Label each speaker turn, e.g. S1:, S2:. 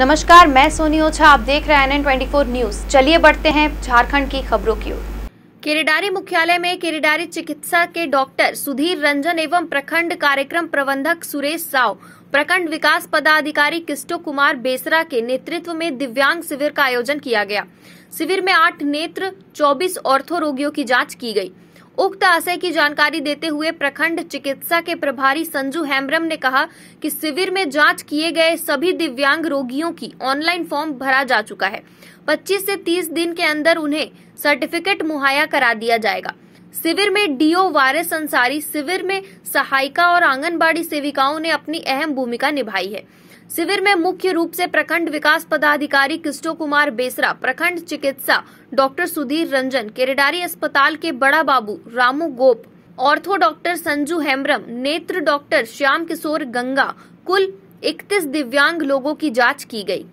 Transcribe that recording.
S1: नमस्कार मैं सोनी ओझा आप देख रहे हैं एन ट्वेंटी न्यूज चलिए बढ़ते हैं झारखंड की खबरों की ओर केरेडारी मुख्यालय में केरेडारी चिकित्सा के डॉक्टर सुधीर रंजन एवं प्रखंड कार्यक्रम प्रबंधक सुरेश साव प्रखंड विकास पदाधिकारी किस्टो कुमार बेसरा के नेतृत्व में दिव्यांग शिविर का आयोजन किया गया शिविर में आठ नेत्र चौबीस ऑर्थो रोगियों की जाँच की गयी उक्त आशय की जानकारी देते हुए प्रखंड चिकित्सा के प्रभारी संजू हेम्ब्रम ने कहा कि शिविर में जांच किए गए सभी दिव्यांग रोगियों की ऑनलाइन फॉर्म भरा जा चुका है 25 से 30 दिन के अंदर उन्हें सर्टिफिकेट मुहैया करा दिया जाएगा शिविर में डीओ वारिस अंसारी शिविर में सहायिका और आंगनबाड़ी सेविकाओं ने अपनी अहम भूमिका निभाई है शिविर में मुख्य रूप से प्रखंड विकास पदाधिकारी किस्टो कुमार बेसरा प्रखंड चिकित्सा डॉक्टर सुधीर रंजन केरेडारी अस्पताल के बड़ा बाबू रामू गोप ऑर्थो डॉक्टर संजू हेम्ब्रम नेत्र डॉक्टर श्याम किशोर गंगा कुल इकतीस दिव्यांग लोगों की जांच की गई